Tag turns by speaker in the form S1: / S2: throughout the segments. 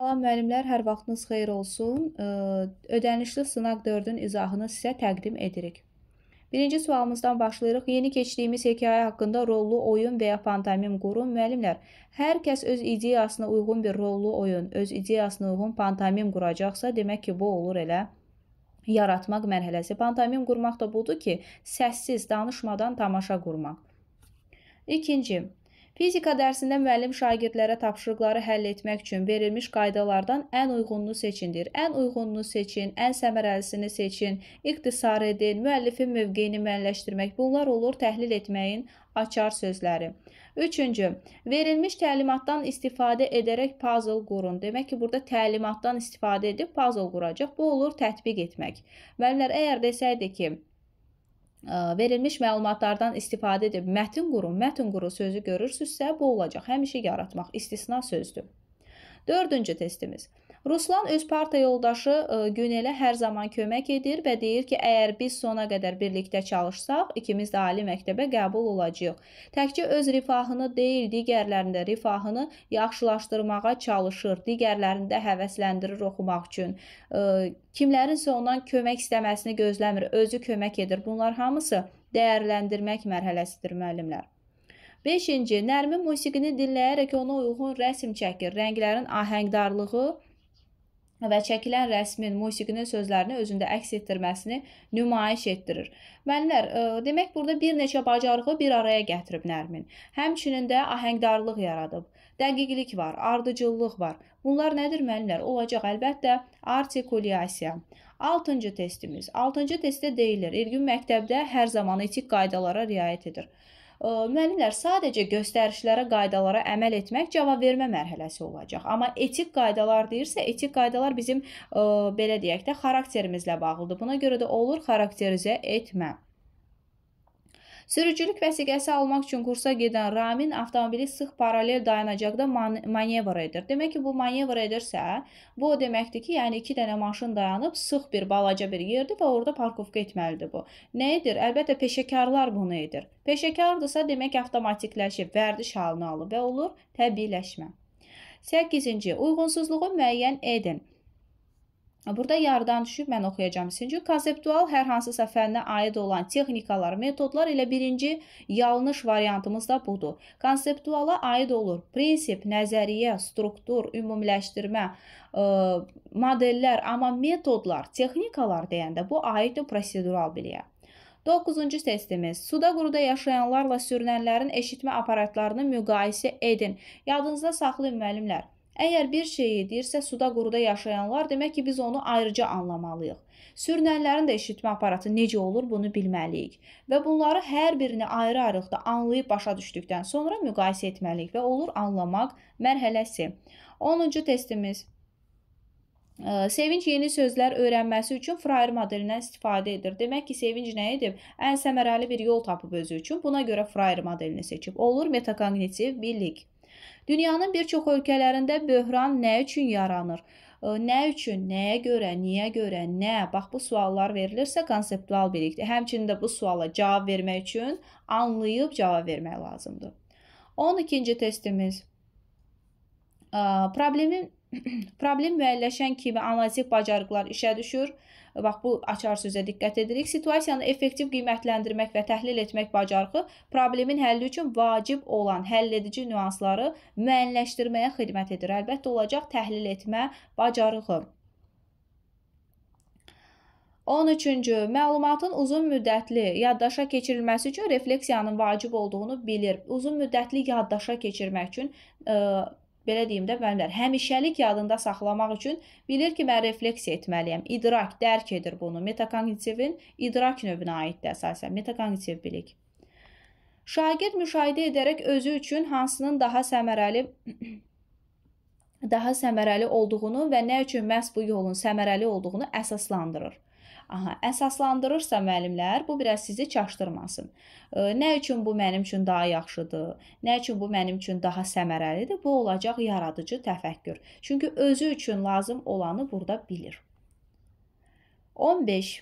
S1: Salam müəllimlər, hər vaxtınız xeyir olsun. Ödənişli sınaq 4-ün izahını sizə təqdim edirik. Birinci sualımızdan başlayırıq. Yeni keçdiyimiz hekayə haqqında rollu oyun və ya pantomim qurun. Müəllimlər, hər kəs öz ideyasına uyğun bir rollu oyun, öz ideyasına uyğun pantomim quracaqsa, demək ki, bu olur elə yaratmaq mərhələsi. Pantomim qurmaq da budur ki, səssiz danışmadan tamaşa qurmaq. İkinci, Fizika dərsində müəllim şagirdlərə tapşırıqları həll etmək üçün verilmiş qaydalardan ən uyğununu seçindir. Ən uyğununu seçin, ən səmərəlisini seçin, ixtisar edin, müəllifin mövqeyini müəyyənləşdirmək. Bunlar olur təhlil etməyin açar sözləri. Üçüncü, verilmiş təlimatdan istifadə edərək puzzle qurun. Demək ki, burada təlimatdan istifadə edib puzzle quracaq. Bu olur tətbiq etmək. Müəllimlər əgər desəydi ki, verilmiş məlumatlardan istifadə edib mətn qurun, mətn quru sözü görürsünüzsə, bu olacaq. Həmişə yaratmaq istisna sözdür. Dördüncü testimiz. Ruslan öz parta yoldaşı e, Günələ hər zaman kömək edir və deyir ki, əgər biz sona qədər birlikdə çalışsaq, ikimiz də ali məktəbə qəbul olacağıq. Təkcə öz rifahını deyil, digərlərinin də rifahını yaxşılaşdırmağa çalışır, digərlərini də həvəsləndirir oxumaq üçün. E, Kimlərinsə ondan kömək istəməsini gözləmir, özü kömək edir. Bunlar hamısı dəyərləndirmək mərhələsidir müəllimlər. 5-ci Nərmin musiqini dinləyərək ona uyğun rəsm çəkir. Rənglərin ahəngdarlığı və çəkilən rəsmin musiqinin sözlərini özündə əks etdirməsini nümayiş etdirir. Müəllimlər, e, demək burada bir neçə bacarığı bir araya gətirib Nərmin. Həmçinin də ahəngdarlıq yaradıb. Dəqiqlik var, ardıcıllıq var. Bunlar nədir müəllimlər? Olacaq əlbəttə artikulyasiya. 6-cı testimiz. 6-cı testdə deyilir, İlgün məktəbdə hər zaman etik qaydalara riayət edir müəllimlər sadəcə göstərişlərə, qaydalara əməl etmək cavab vermə mərhələsi olacaq. Amma etik qaydalar deyirsə, etik qaydalar bizim belə deyək də xarakterimizlə bağlıdır. Buna görə də olur xarakterizə etmə. Sürücülük vəsiqəsi almaq üçün kursa gedən Ramin avtomobili sıx paralel dayanacaqda man manevr edir. Demək ki, bu manevr edirsə, bu o deməkdir ki, yəni 2 dənə maşın dayanıb sıx bir balaca bir yerdir və orada parkovka etməlidir bu. Nə edir? Əlbəttə peşəkarlar bunu edir. Peşəkardırsa, demək avtomatikləşib, vərdiş halını alıb və olur təbiiləşmə. 8-ci uyğunsuzluğu müəyyən edin. Burada yarıdan düşüb mən oxuyacağam. Çünki konseptual hər hansısa fənnə aid olan texnikalar, metodlar elə birinci yalnız variantımız da budur. Konseptuala aid olur prinsip, nəzəriyyə, struktur, ümumiləşdirmə, ə, modellər, amma metodlar, texnikalar deyəndə bu aiddir prosedural biliyə. 9-cu testimiz. Suda quruda yaşayanlarla sürünənlərin eşitmə aparatlarını müqayisə edin. Yadınızda saxlayın müəllimlər. Əgər bir şeyi deyirsə suda quruda yaşayanlar, demək ki, biz onu ayrıca anlamalıyıq. Sürünənlərin də eşitmə aparatı necə olur bunu bilməliyik və bunları hər birini ayrı-ayrılıqda anlayıb başa düşdükdən sonra müqayisə etməliyik və olur anlamaq mərhələsi. 10-cu testimiz Sevinç yeni sözlər öyrənməsi üçün Fryer modelindən istifadə edir. Demək ki, Sevinç nə edib? Ən səmərəli bir yol tapıb özü üçün. Buna görə Fryer modelini seçib. Olur metakognitiv bilik. Dünyanın bir çox ölkələrində böhran nə üçün yaranır? Nə üçün, nəyə görə, niyə görə, nə? Bax bu suallar verilirsə konseptual bilikdir. Həmçinin də bu suala cavab vermək üçün anlayıb cavab vermək lazımdır. 12-ci testimiz problemin Problem müəyyənləşən kimi analitik bacarıqlar işə düşür. Bax bu açar sözə diqqət edirik. Situasiyanı effektiv qiymətləndirmək və təhlil etmək bacarığı problemin həlli üçün vacib olan həlledici nüansları müəyyənləşdirməyə xidmət edir. Əlbəttə olacaq təhlil etmə bacarığı. 13-cü məlumatın uzun müddətli yaddaşa keçirilməsi üçün refleksiyanın vacib olduğunu bilir. Uzun müddətli yaddaşa keçirmək üçün ə, e, belə deyim də müəllimlər, həmişəlik yadında saxlamaq üçün bilir ki, mən refleksiya etməliyəm. İdrak dərk edir bunu. Metakognitivin idrak növünə aiddir əsasən metakognitiv bilik. Şagird müşahidə edərək özü üçün hansının daha səmərəli daha səmərəli olduğunu və nə üçün məhz bu yolun səmərəli olduğunu əsaslandırır. Aha, əsaslandırırsa müəllimlər, bu biraz sizi çaşdırmasın. Nə üçün bu mənim üçün daha yaxşıdır? Nə üçün bu mənim üçün daha səmərəlidir? Bu olacaq yaradıcı təfəkkür. Çünki özü üçün lazım olanı burada bilir. 15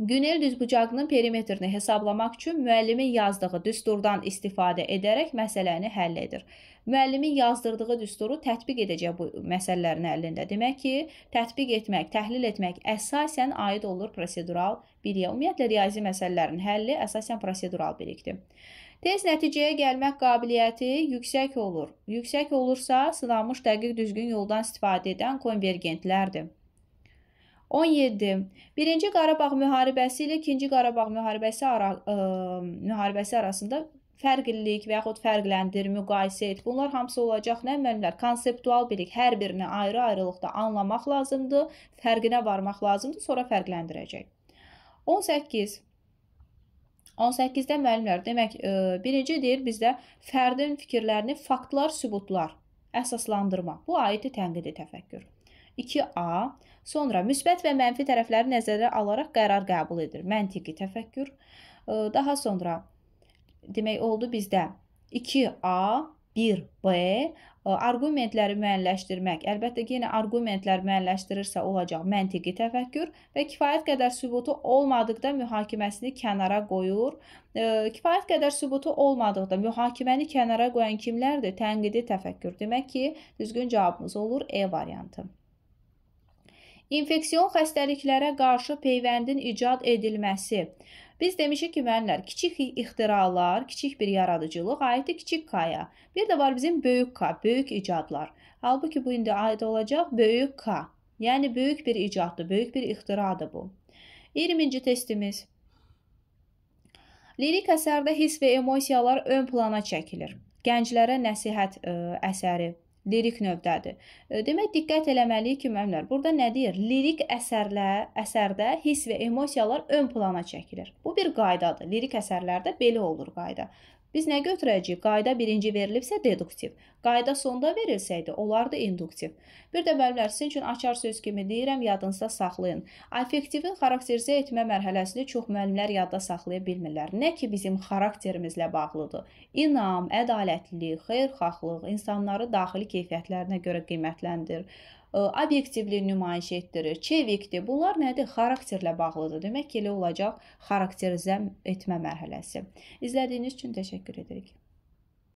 S1: Günel düzbucağının perimetrini hesablamaq üçün müəllimin yazdığı düsturdan istifadə edərək məsələni həll edir. Müəllimin yazdırdığı düsturu tətbiq edəcək bu məsələlərin həllində. Demək ki, tətbiq etmək, təhlil etmək əsasən aid olur prosedural biriyə. Ümumiyyətlə riyazi məsələlərin həlli əsasən prosedural birikdir. Tez nəticəyə gəlmək qabiliyyəti yüksək olur. Yüksək olursa, sınanmış dəqiq düzgün yoldan istifadə edən konvergentlərdir. 17. Birinci Qarabağ müharibəsi ilə ikinci Qarabağ müharibəsi, ara, ə, e, müharibəsi arasında fərqlilik və yaxud fərqləndir, müqayisə et. Bunlar hamısı olacaq nə müəllimlər? Konseptual bilik hər birini ayrı-ayrılıqda anlamaq lazımdır, fərqinə varmaq lazımdır, sonra fərqləndirəcək. 18. 18-də müəllimlər demək, ə, e, birinci deyir bizdə fərdin fikirlərini faktlar, sübutlar əsaslandırmaq. Bu aiddir tənqidi təfəkkür. 2A Sonra müsbət və mənfi tərəfləri nəzərə alaraq qərar qəbul edir. Məntiqi təfəkkür. Daha sonra demək oldu bizdə 2A 1B arqumentləri müəyyənləşdirmək. Əlbəttə ki, yenə arqumentlər müəyyənləşdirirsə olacaq məntiqi təfəkkür və kifayət qədər sübutu olmadıqda mühakiməsini kənara qoyur. Kifayət qədər sübutu olmadıqda mühakiməni kənara qoyan kimlərdir? Tənqidi təfəkkür. Demək ki, düzgün cavabımız olur E variantı. İnfeksion xəstəliklərə qarşı peyvəndin icad edilməsi. Biz demişik ki, müəllimlər, kiçik ixtiralar, kiçik bir yaradıcılıq aiddir kiçik K-ya. Bir də var bizim böyük K, böyük icadlar. Halbuki bu indi aid olacaq böyük K. Yəni böyük bir icaddır, böyük bir ixtiradır bu. 20-ci testimiz. Lirik əsərdə hiss və emosiyalar ön plana çəkilir. Gənclərə nəsihət ə, əsəri lirik növdədir. E, demək diqqət eləməliyik ki, müəllimlər, burada nə deyir? Lirik əsərlə, əsərdə hiss və emosiyalar ön plana çəkilir. Bu bir qaydadır. Lirik əsərlərdə belə olur qayda. Biz nə götürəcəyik? Qayda birinci verilibsə deduktiv. Qayda sonda verilsəydi, olardı induktiv. Bir də müəllimlər sizin üçün açar söz kimi deyirəm, yadınızda saxlayın. Affektivin xarakterizə etmə mərhələsini çox müəllimlər yadda saxlaya bilmirlər. Nə ki bizim xarakterimizlə bağlıdır. İnam, ədalətlilik, xeyirxahlıq insanları daxili keyfiyyətlərinə görə qiymətləndir obyektivliyi nümayiş etdirir, çevikdir. Bunlar nədir? Xarakterlə bağlıdır. Demək ki, elə olacaq xarakterizə etmə mərhələsi. İzlədiyiniz üçün təşəkkür edirik.